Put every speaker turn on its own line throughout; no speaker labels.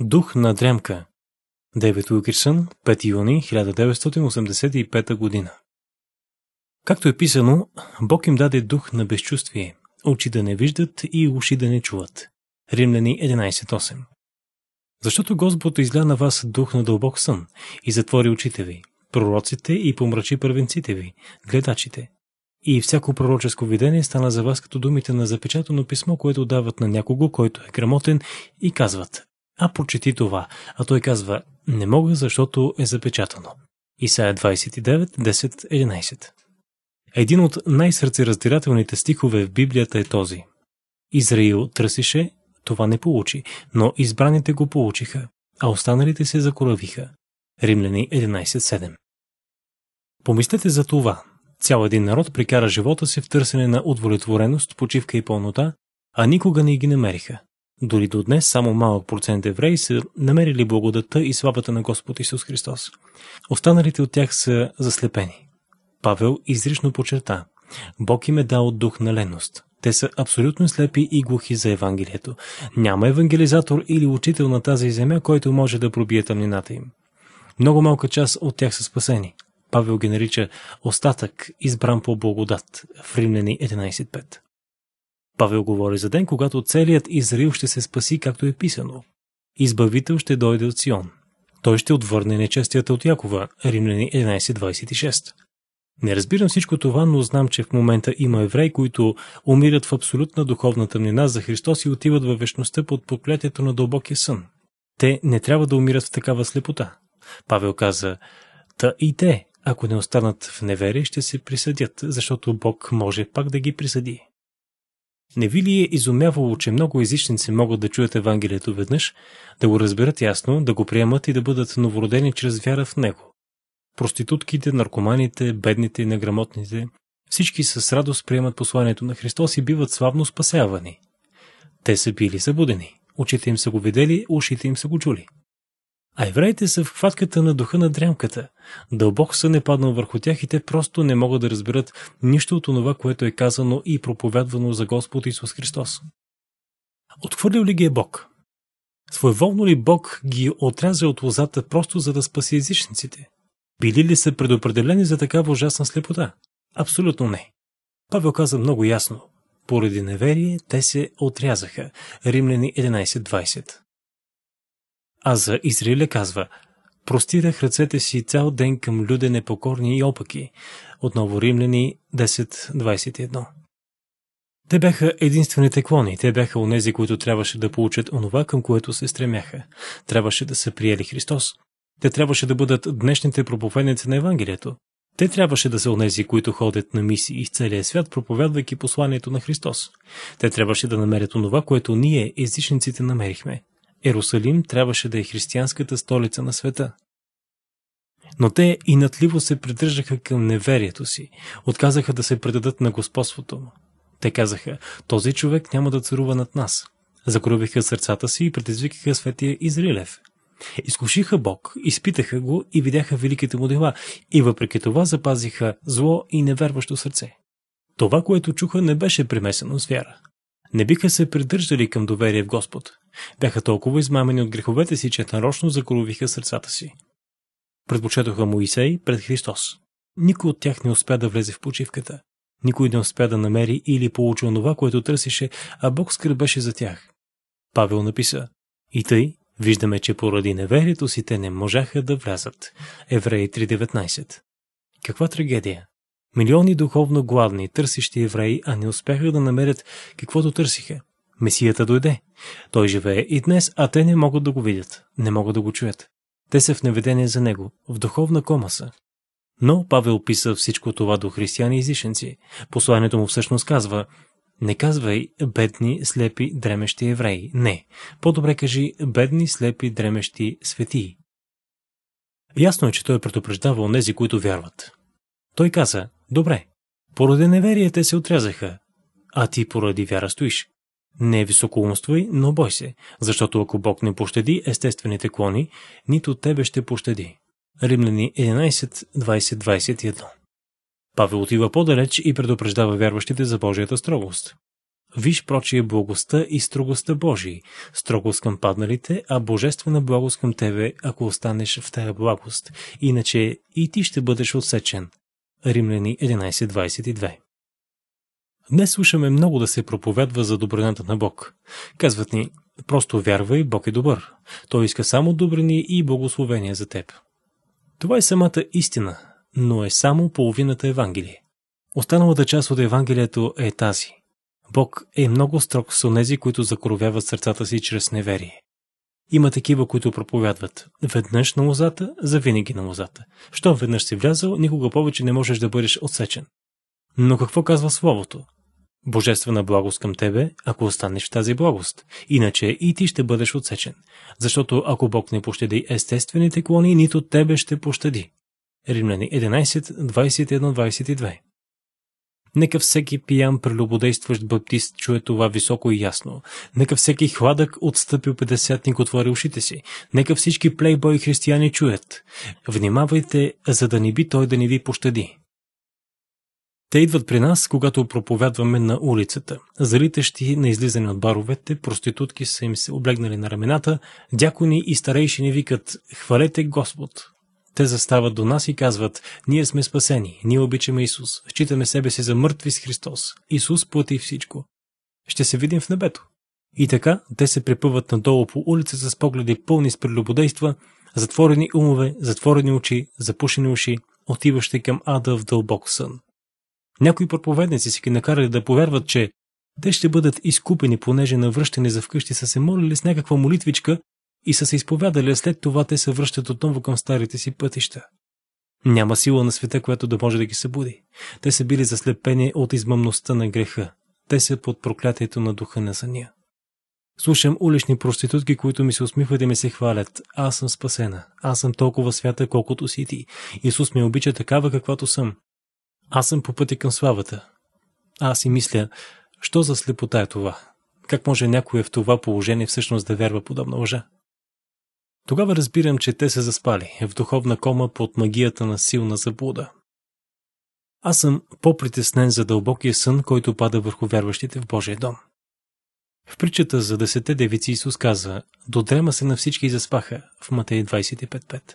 Дух на дремка. Дейвид Уилкирсън, 5 юни 1985 година. Както е писано, Бог им даде дух на безчувствие, очи да не виждат и уши да не чуват. Римляни 11.8 Защото Господ изля на вас дух на дълбок сън и затвори очите ви, пророците и помрачи първенците ви, гледачите. И всяко пророческо видение стана за вас като думите на запечатано писмо, което дават на някого, който е грамотен и казват а почети това. А той казва, не мога, защото е запечатано. Исая 29, 10, 11 Един от най-сърцераздирателните стихове в Библията е този. Израил търсише, това не получи, но избраните го получиха, а останалите се закоравиха. Римляни 11.7 Помислете за това. Цял един народ прикара живота си в търсене на удовлетвореност, почивка и пълнота, а никога не ги намериха. Дори до днес само малък процент евреи са намерили благодата и славата на Господ Исус Христос. Останалите от тях са заслепени. Павел изрично почерта. Бог им е дал дух на леност. Те са абсолютно слепи и глухи за Евангелието. Няма евангелизатор или учител на тази земя, който може да пробие тъмнината им. Много малка част от тях са спасени. Павел ги нарича остатък, избран по благодат в Римляни 11.5. Павел говори за ден, когато целият Израил ще се спаси, както е писано. Избавител ще дойде от Сион. Той ще отвърне нечестията от Якова, Римляни 11.26. Не разбирам всичко това, но знам, че в момента има евреи, които умират в абсолютна духовна тъмнина за Христос и отиват във вечността под проклятието на дълбокия сън. Те не трябва да умират в такава слепота. Павел каза, та и те, ако не останат в неверие, ще се присъдят, защото Бог може пак да ги присъди. Не ви ли е изумявало, че много езичници могат да чуят Евангелието веднъж, да го разберат ясно, да го приемат и да бъдат новородени чрез вяра в него? Проститутките, наркоманите, бедните и неграмотните, всички с радост приемат посланието на Христос и биват славно спасявани. Те са били събудени, очите им са го видели, ушите им са го чули. А евреите са в хватката на духа на дрямката. Дълбоко сън е паднал върху тях и те просто не могат да разберат нищо от това, което е казано и проповядвано за Господ Исус Христос. Отхвърлил ли ги е Бог? Своеволно ли Бог ги е отряза от лозата просто за да спаси езичниците? Били ли са предопределени за такава ужасна слепота? Абсолютно не. Павел каза много ясно. Поради неверие те се отрязаха. Римляни 11.20 а за Израиля казва Простирах ръцете си цял ден към люде непокорни и опаки. Отново Римляни 10.21 Те бяха единствените клони, те бяха онези, които трябваше да получат онова, към което се стремяха. Трябваше да са приели Христос. Те трябваше да бъдат днешните проповедници на Евангелието. Те трябваше да са онези, които ходят на мисии из целия свят, проповядвайки посланието на Христос. Те трябваше да намерят онова, което ние, езичниците, намерихме – Ерусалим трябваше да е християнската столица на света. Но те инатливо се придържаха към неверието си, отказаха да се предадат на господството му. Те казаха, този човек няма да царува над нас. Закровиха сърцата си и предизвикаха светия Изрилев. Изкушиха Бог, изпитаха го и видяха великите му дела, и въпреки това запазиха зло и невярващо сърце. Това, което чуха, не беше примесено с вяра не биха се придържали към доверие в Господ. Бяха толкова измамени от греховете си, че нарочно заколовиха сърцата си. Предпочетоха Моисей пред Христос. Никой от тях не успя да влезе в почивката. Никой не успя да намери или получи онова, което търсеше, а Бог скърбеше за тях. Павел написа И тъй, виждаме, че поради неверието си те не можаха да влязат. Евреи 3.19 Каква трагедия! Милиони духовно гладни, търсещи евреи, а не успяха да намерят каквото търсиха. Месията дойде. Той живее и днес, а те не могат да го видят, не могат да го чуят. Те са в неведение за него, в духовна кома са. Но Павел писа всичко това до християни и зишенци. Посланието му всъщност казва Не казвай бедни, слепи, дремещи евреи. Не. По-добре кажи бедни, слепи, дремещи светии. Ясно е, че той е предупреждавал нези, които вярват. Той каза, добре, поради неверие те се отрязаха, а ти поради вяра стоиш. Не е високоумствуй, но бой се, защото ако Бог не пощади естествените клони, нито тебе ще пощади. Римляни 11.20.21 Павел отива по-далеч и предупреждава вярващите за Божията строгост. Виж прочие благостта и строгостта Божии, строгост към падналите, а божествена благост към тебе, ако останеш в тая благост, иначе и ти ще бъдеш отсечен. Римляни 11.22 Днес слушаме много да се проповядва за добрината на Бог. Казват ни, просто вярвай, Бог е добър. Той иска само добрини и благословения за теб. Това е самата истина, но е само половината Евангелие. Останалата част от Евангелието е тази. Бог е много строг с онези, които закоровяват сърцата си чрез неверие. Има такива, които проповядват веднъж на лозата, завинаги на лозата. Щом веднъж си влязал, никога повече не можеш да бъдеш отсечен. Но какво казва Словото? Божествена благост към тебе, ако останеш в тази благост. Иначе и ти ще бъдеш отсечен. Защото ако Бог не пощади естествените клони, нито тебе ще пощади. Римляни 11, 21-22 Нека всеки пиян прелюбодействащ баптист чуе това високо и ясно. Нека всеки хладък отстъпил петдесятник отвори ушите си. Нека всички плейбой християни чуят. Внимавайте, за да не би той да не ви пощади. Те идват при нас, когато проповядваме на улицата. Залитащи на излизане от баровете, проститутки са им се облегнали на рамената, дякони и старейшини викат «Хвалете Господ!» Те застават до нас и казват, ние сме спасени, ние обичаме Исус, считаме себе си за мъртви с Христос. Исус плати всичко. Ще се видим в небето. И така, те се препъват надолу по улицата с погледи пълни с прелюбодейства, затворени умове, затворени очи, запушени уши, отиващи към ада в дълбок сън. Някои проповедници си ги накарали да повярват, че те ще бъдат изкупени, понеже навръщане за вкъщи са се молили с някаква молитвичка и са се изповядали, а след това те се връщат отново към старите си пътища. Няма сила на света, която да може да ги събуди. Те са били заслепени от измъмността на греха. Те са под проклятието на духа на съня. Слушам улични проститутки, които ми се усмихват и ми се хвалят. Аз съм спасена. Аз съм толкова свята, колкото си ти. Исус ме обича такава, каквато съм. Аз съм по пътя към славата. Аз си мисля, що за слепота е това? Как може някой в това положение всъщност да вярва подобна лъжа? Тогава разбирам, че те се заспали в духовна кома под магията на силна заблуда. Аз съм по-притеснен за дълбокия сън, който пада върху вярващите в Божия дом. В притчата за десете девици Исус каза «Додрема се на всички и заспаха» в Матей 25.5.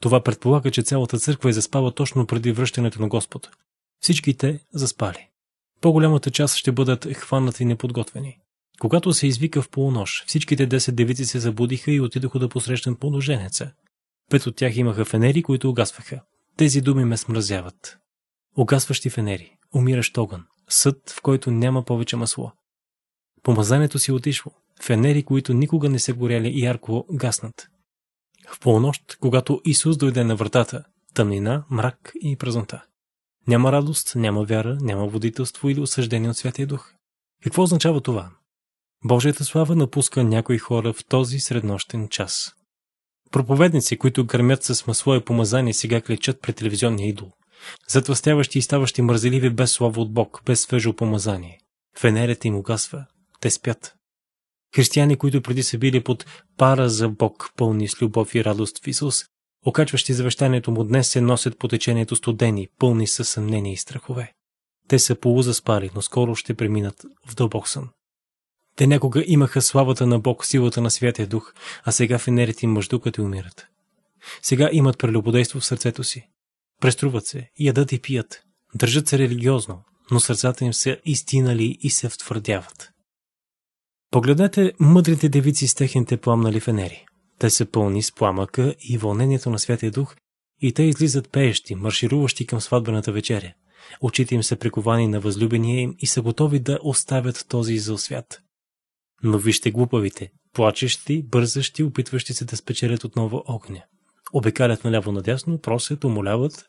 Това предполага, че цялата църква е заспала точно преди връщането на Господ. Всички те заспали. По-голямата част ще бъдат хванати и неподготвени. Когато се извика в полунощ, всичките 10 девици се забудиха и отидоха да посрещнат поноженеца. Пет от тях имаха фенери, които огасваха. Тези думи ме смразяват. Огасващи фенери, умиращ огън, съд, в който няма повече масло. Помазанието си отишло. Фенери, които никога не се горяли и ярко, гаснат. В полунощ, когато Исус дойде на вратата, тъмнина, мрак и празнота. Няма радост, няма вяра, няма водителство или осъждение от Святия Дух. Какво означава това? Божията слава напуска някои хора в този среднощен час. Проповедници, които гърмят с масло и помазание, сега кличат пред телевизионния идол. Затвъстяващи и ставащи мързеливи без слава от Бог, без свежо помазание. Фенерите им угасва. Те спят. Християни, които преди са били под пара за Бог, пълни с любов и радост в Исус, окачващи завещанието му днес се носят по течението студени, пълни със съмнение и страхове. Те са полузаспали, но скоро ще преминат в дълбок сън. Те някога имаха славата на Бог, силата на Святия Дух, а сега фенерите им мъждукат и умират. Сега имат прелюбодейство в сърцето си. Преструват се, ядат и пият. Държат се религиозно, но сърцата им са истинали и се втвърдяват. Погледнете мъдрите девици с техните пламнали фенери. Те са пълни с пламъка и вълнението на Святия Дух и те излизат пеещи, маршируващи към сватбената вечеря. Очите им са приковани на възлюбения им и са готови да оставят този изъл свят. Но вижте глупавите, плачещи, бързащи, опитващи се да спечелят отново огня. Обикалят наляво-надясно, просят, умоляват.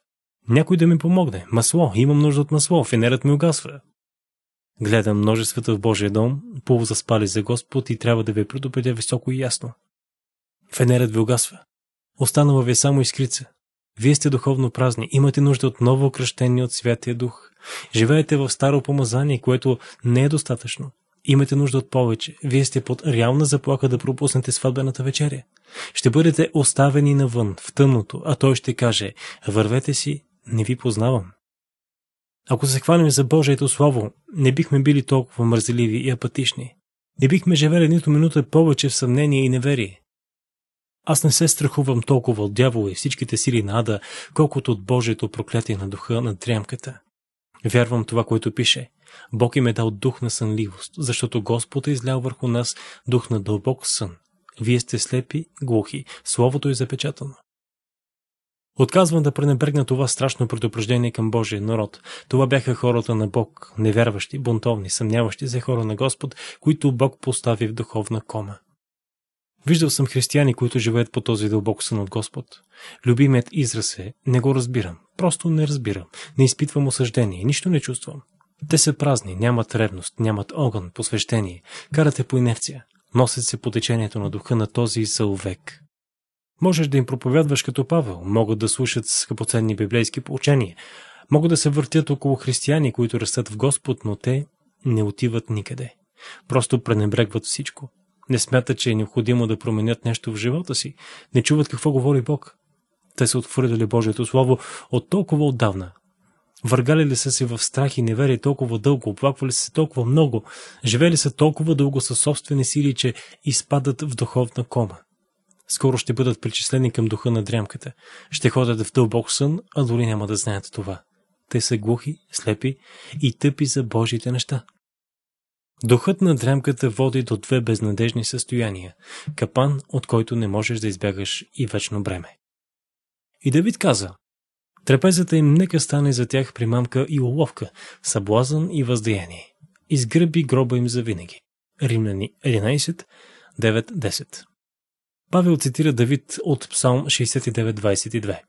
Някой да ми помогне. Масло, имам нужда от масло, фенерът ми угасва. Гледам множествата в Божия дом, полузаспали за Господ и трябва да ви предупредя високо и ясно. Фенерът ви угасва. Останала ви е само искрица. Вие сте духовно празни, имате нужда от ново кръщение от Святия Дух. Живеете в старо помазание, което не е достатъчно. Имате нужда от повече. Вие сте под реална заплаха да пропуснете сватбената вечеря. Ще бъдете оставени навън, в тъмното, а той ще каже «Вървете си, не ви познавам». Ако се хванем за Божието Слово, не бихме били толкова мързеливи и апатични. Не бихме живели нито минута повече в съмнение и неверие. Аз не се страхувам толкова от дявола и всичките сили на ада, колкото от Божието проклятие на духа на дрямката. Вярвам това, което пише. Бог им е дал дух на сънливост, защото Господ е излял върху нас дух на дълбок сън. Вие сте слепи, глухи, словото е запечатано. Отказвам да пренебрегна това страшно предупреждение към Божия народ. Това бяха хората на Бог, невярващи, бунтовни, съмняващи се хора на Господ, които Бог постави в духовна кома. Виждал съм християни, които живеят по този дълбок сън от Господ. Любимият израз е «не го разбирам», просто не разбирам, не изпитвам осъждение, нищо не чувствам. Те са празни, нямат ревност, нямат огън, посвещение, карате по инерция, носят се по течението на духа на този заовек. Можеш да им проповядваш като Павел, могат да слушат скъпоценни библейски поучения, могат да се въртят около християни, които растат в Господ, но те не отиват никъде. Просто пренебрегват всичко. Не смятат, че е необходимо да променят нещо в живота си. Не чуват какво говори Бог. Те са отвърдали Божието Слово от толкова отдавна, Въргали ли са се в страх и неверие толкова дълго, оплаквали се толкова много, живели са толкова дълго със собствени сили, че изпадат в духовна кома. Скоро ще бъдат причислени към духа на дрямката. Ще ходят в дълбок сън, а дори няма да знаят това. Те са глухи, слепи и тъпи за Божите неща. Духът на дрямката води до две безнадежни състояния – капан, от който не можеш да избягаш и вечно бреме. И Давид каза, Трапезата им нека стане за тях примамка и уловка, съблазън и въздеяние. Изгръби гроба им за винаги. Римляни 11, 9, 10. Павел цитира Давид от Псалм 69.22.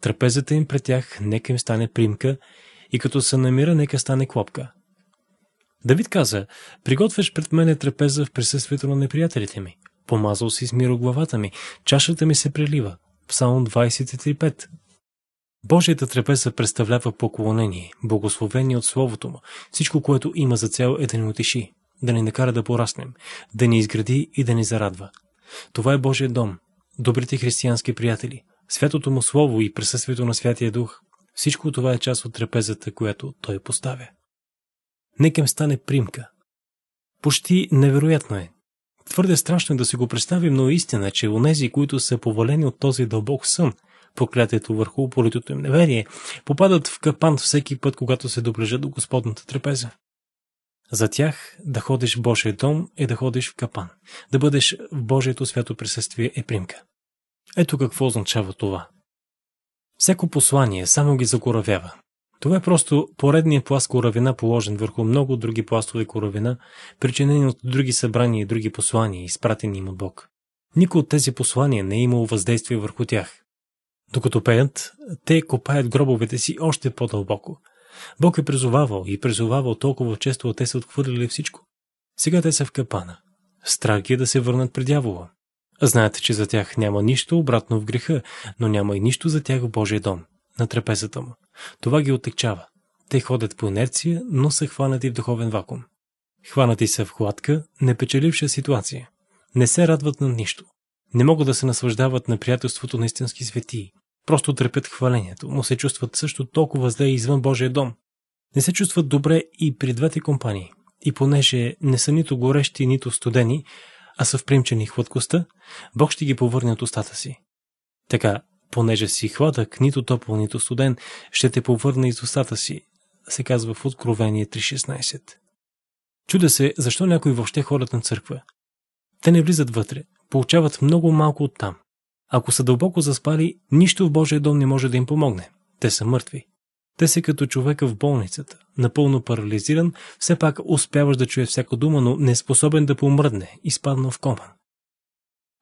Трапезата им пред тях нека им стане примка и като се намира нека стане клопка. Давид каза, приготвяш пред мене трапеза в присъствието на неприятелите ми. Помазал си с мироглавата главата ми, чашата ми се прелива. Псалм 23.5. Божията трапеза представлява поклонение, благословение от Словото му. Всичко, което има за цел е да ни утеши, да ни накара да пораснем, да ни изгради и да ни зарадва. Това е Божия дом, добрите християнски приятели, святото му Слово и присъствието на Святия Дух. Всичко това е част от трапезата, която той поставя. Нека им стане примка. Почти невероятно е. Твърде страшно е да си го представим, но е истина, че онези, които са повалени от този дълбок сън – проклятието върху политото им неверие, попадат в капан всеки път, когато се доближат до Господната трапеза. За тях да ходиш в Божия дом е да ходиш в капан. Да бъдеш в Божието свято присъствие е примка. Ето какво означава това. Всяко послание само ги закоравява. Това е просто поредният пласт коравина, положен върху много други пластове коравина, причинени от други събрания и други послания, изпратени им от Бог. Никой от тези послания не е имал въздействие върху тях. Докато пеят, те копаят гробовете си още по-дълбоко. Бог е призовавал и призовавал толкова често, а те са отхвърлили всичко. Сега те са в капана. Страх е да се върнат при дявола. Знаете, че за тях няма нищо обратно в греха, но няма и нищо за тях в Божия дом, на трапезата му. Това ги отекчава. Те ходят по инерция, но са хванати в духовен вакуум. Хванати са в хладка, непечеливша ситуация. Не се радват на нищо. Не могат да се наслаждават на приятелството на истински свети. Просто търпят хвалението, но се чувстват също толкова зле извън Божия дом. Не се чувстват добре и при двете компании. И понеже не са нито горещи, нито студени, а са впримчени хладкостта, Бог ще ги повърне от устата си. Така, понеже си хладък, нито топъл, нито студен, ще те повърне из устата си, се казва в Откровение 3.16. Чуда се, защо някои въобще ходят на църква. Те не влизат вътре, получават много малко от там. Ако са дълбоко заспали, нищо в Божия дом не може да им помогне. Те са мъртви. Те са като човека в болницата, напълно парализиран, все пак успяваш да чуе всяко дума, но не способен да помръдне, изпаднал в кома.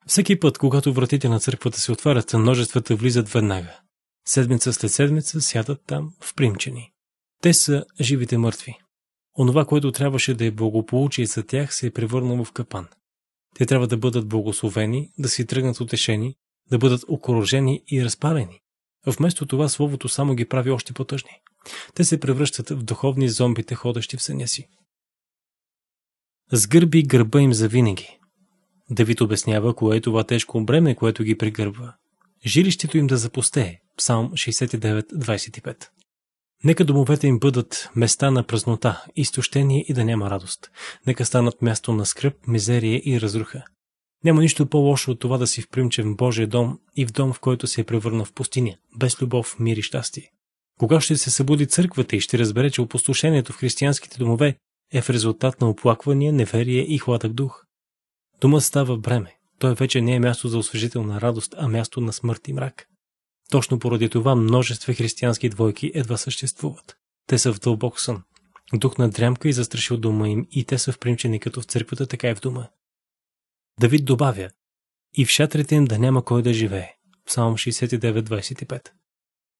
Всеки път, когато вратите на църквата се отварят, множествата влизат веднага. Седмица след седмица сядат там, в примчени. Те са живите мъртви. Онова, което трябваше да е благополучие за тях, се е превърнало в капан. Те трябва да бъдат благословени, да си тръгнат утешени, да бъдат окоръжени и разпалени. Вместо това словото само ги прави още по-тъжни. Те се превръщат в духовни зомбите, ходещи в съня си. Сгърби гърба им завинаги. Давид обяснява кое е това тежко бреме, което ги пригърбва. Жилището им да запустее. Псалм 25 Нека домовете им бъдат места на празнота, изтощение и да няма радост. Нека станат място на скръп, мизерия и разруха. Няма нищо по-лошо от това да си впримчен в Божия дом и в дом, в който се е превърна в пустиня, без любов, мир и щастие. Кога ще се събуди църквата и ще разбере, че опустошението в християнските домове е в резултат на оплаквания, неверие и хладък дух? Думът става бреме. Той вече не е място за освежителна радост, а място на смърт и мрак. Точно поради това множество християнски двойки едва съществуват. Те са в дълбок сън. Дух на дрямка и застрашил дома им и те са впримчени като в църквата, така и в дома. Давид добавя и в шатрите им да няма кой да живее. Псалм 69.25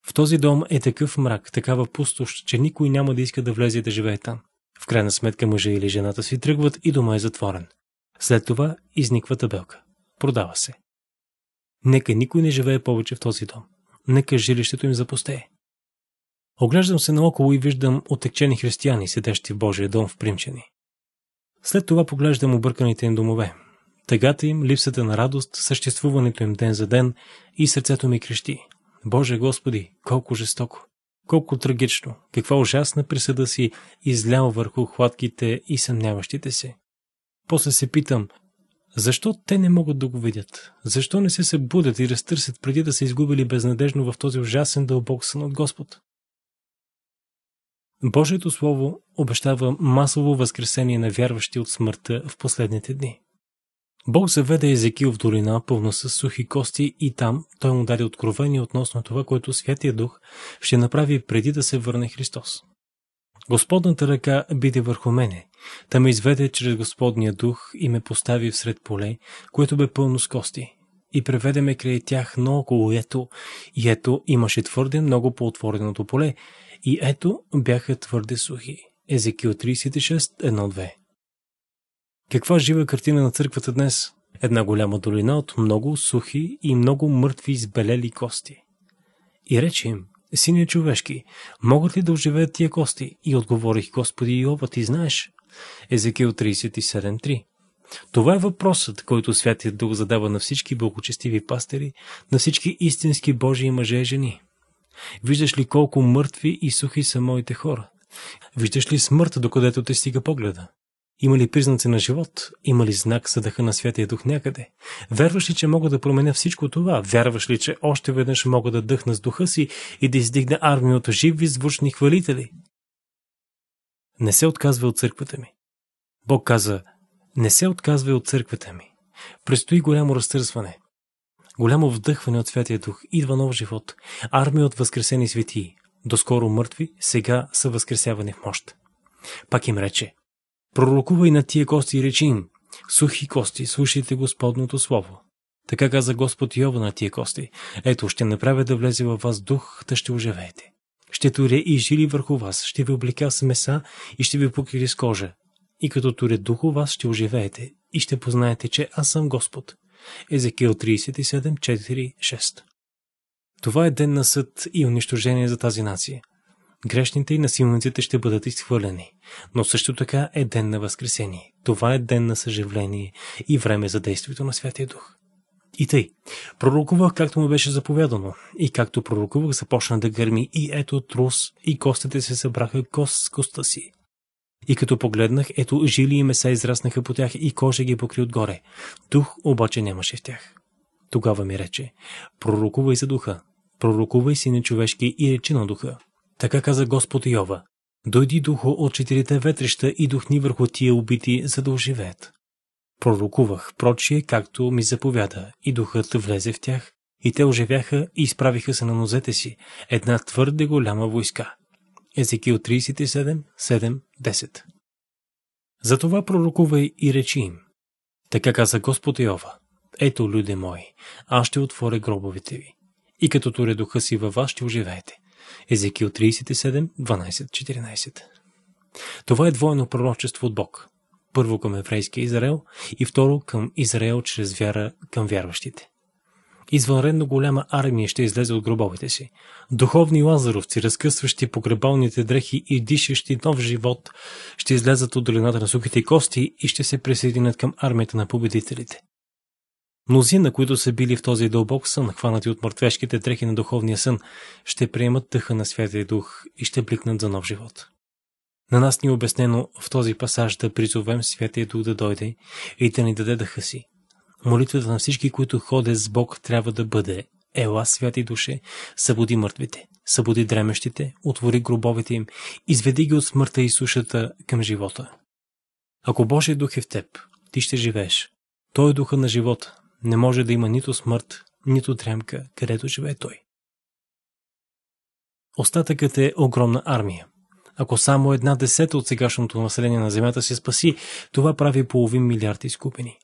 В този дом е такъв мрак, такава пустощ, че никой няма да иска да влезе да живее там. В крайна сметка мъжа или жената си тръгват и дома е затворен. След това изниква табелка. Продава се. Нека никой не живее повече в този дом нека жилището им запустее. Оглеждам се наоколо и виждам отекчени християни, седещи в Божия дом в Примчени. След това поглеждам обърканите им домове. Тъгата им, липсата на радост, съществуването им ден за ден и сърцето ми крещи. Боже Господи, колко жестоко! Колко трагично! Каква ужасна присъда си излял върху хватките и съмняващите се! После се питам, защо те не могат да го видят? Защо не се събудят и разтърсят преди да са изгубили безнадежно в този ужасен дълбок сън от Господ? Божието Слово обещава масово възкресение на вярващи от смъртта в последните дни. Бог заведе Езекил в долина, пълна с сухи кости и там той му даде откровение относно това, което Святия Дух ще направи преди да се върне Христос. Господната ръка биде върху мене. Та ме изведе чрез Господния дух и ме постави всред поле, което бе пълно с кости. И преведе ме край тях около ето, и ето имаше твърде много по отвореното поле, и ето бяха твърде сухи. Езекил 36, 1-2 Каква жива картина на църквата днес? Една голяма долина от много сухи и много мъртви избелели кости. И рече им, сине човешки, могат ли да оживеят тия кости? И отговорих, Господи Йова, ти знаеш. Езекил 37.3 това е въпросът, който Святият Дух задава на всички благочестиви пастери, на всички истински Божии мъже и жени. Виждаш ли колко мъртви и сухи са моите хора? Виждаш ли смърт, докъдето те стига погледа? Има ли признаци на живот? Има ли знак за дъха на Святия Дух някъде? Вярваш ли, че мога да променя всичко това? Вярваш ли, че още веднъж мога да дъхна с духа си и да издигна армия от живи звучни хвалители? Не се отказвай от църквата ми. Бог каза, не се отказвай от църквата ми. Престои голямо разтърсване. Голямо вдъхване от Святия Дух. Идва нов живот. Армия от възкресени светии. Доскоро мъртви, сега са възкресявани в мощ. Пак им рече, Пророкувай на тия кости и речи им, сухи кости, слушайте Господното Слово. Така каза Господ Йова на тия кости. Ето, ще направя да влезе във вас дух, да ще оживеете. Ще туря и жили върху вас, ще ви облека с меса и ще ви покрили с кожа. И като туря у вас, ще оживеете и ще познаете, че аз съм Господ. Езекил 37, 4, 6 Това е ден на съд и унищожение за тази нация. Грешните и насилниците ще бъдат изхвърлени, но също така е ден на възкресение. Това е ден на съживление и време за действието на Святия Дух. И тъй, пророкувах както му беше заповядано, и както пророкувах започна да гърми, и ето трус, и костите се събраха кост с коста си. И като погледнах, ето жили и меса израснаха по тях и кожа ги покри отгоре. Дух обаче нямаше в тях. Тогава ми рече, пророкувай за духа, пророкувай си на човешки и речи на духа, така каза Господ Йова. Дойди духо от четирите ветрища и духни върху тия убити, за да оживеят. Пророкувах, прочие, както ми заповяда, и духът влезе в тях, и те оживяха и изправиха се на нозете си, една твърде голяма войска. Езекил 37, 7, 10 Затова пророкувай и речи им. Така каза Господ Йова. Ето, люде мои, аз ще отворя гробовете ви. И като туре духа си във вас ще оживеете. Езекил 37, 12-14. Това е двойно пророчество от Бог. Първо към еврейския Израел и второ към Израел чрез вяра към вярващите. Извънредно голяма армия ще излезе от гробовете си. Духовни лазаровци, разкъсващи погребалните дрехи и дишащи нов живот, ще излезат от долината на сухите кости и ще се присъединят към армията на победителите. Мнози, на които са били в този дълбок сън, хванати от мъртвешките трехи на духовния сън, ще приемат тъха на Святия Дух и ще бликнат за нов живот. На нас ни е обяснено в този пасаж да призовем Святия Дух да дойде и да ни даде дъха си. Молитвата на всички, които ходят с Бог, трябва да бъде Ела, святи душе, събуди мъртвите, събуди дремещите, отвори гробовете им, изведи ги от смъртта и сушата към живота. Ако Божия дух е в теб, ти ще живееш. Той е духа на живота, не може да има нито смърт, нито дремка, където живее той. Остатъкът е огромна армия. Ако само една десета от сегашното население на Земята се спаси, това прави половин милиард изкупени.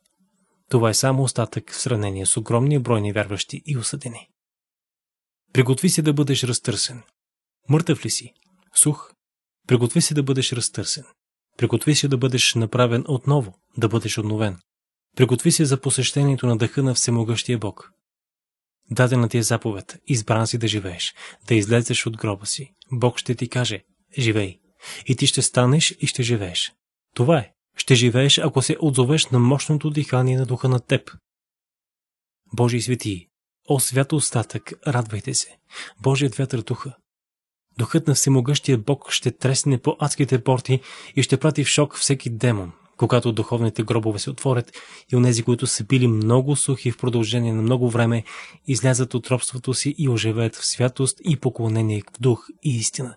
Това е само остатък в сравнение с огромния брой невярващи и осъдени. Приготви се да бъдеш разтърсен. Мъртъв ли си? Сух? Приготви се да бъдеш разтърсен. Приготви се да бъдеш направен отново, да бъдеш обновен. Приготви се за посещението на дъха на всемогъщия Бог. Дадена ти е заповед, избран си да живееш, да излезеш от гроба си. Бог ще ти каже, живей. И ти ще станеш и ще живееш. Това е. Ще живееш, ако се отзовеш на мощното дихание на духа на теб. Божи свети, о свято остатък, радвайте се. Божият вятър духа. Духът на всемогъщия Бог ще тресне по адските порти и ще прати в шок всеки демон, когато духовните гробове се отворят и онези, които са били много сухи в продължение на много време, излязат от робството си и оживеят в святост и поклонение в дух и истина.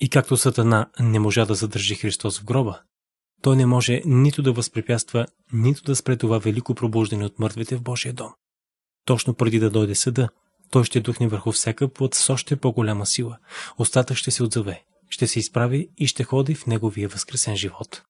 И както Сатана не можа да задържи Христос в гроба, той не може нито да възпрепятства, нито да спре това велико пробуждане от мъртвите в Божия дом. Точно преди да дойде съда, той ще духне върху всяка плът с още по-голяма сила. Остатък ще се отзове, ще се изправи и ще ходи в неговия възкресен живот.